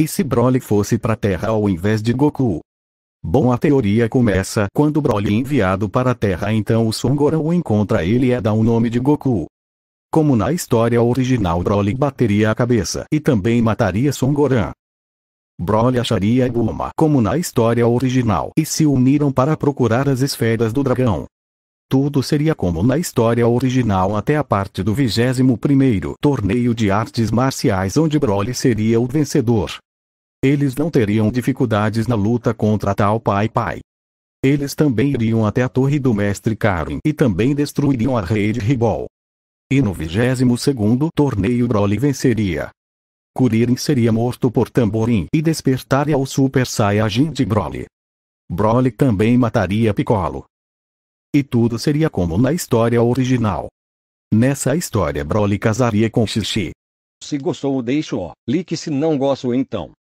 E se Broly fosse a Terra ao invés de Goku? Bom, a teoria começa quando Broly é enviado para a Terra, então o Son Gohan encontra ele e é dá o nome de Goku. Como na história original, Broly bateria a cabeça e também mataria Son Gohan. Broly acharia Bulma, como na história original, e se uniram para procurar as esferas do dragão. Tudo seria como na história original até a parte do 21º torneio de artes marciais onde Broly seria o vencedor. Eles não teriam dificuldades na luta contra tal Pai Pai. Eles também iriam até a torre do mestre Karin e também destruiriam a rede Ribol. E no 22 segundo torneio Broly venceria. Kuririn seria morto por Tamborim e despertaria o Super Saiyajin de Broly. Broly também mataria Piccolo. E tudo seria como na história original. Nessa história Broly casaria com Xixi. Se gostou deixa o like se não gostou então.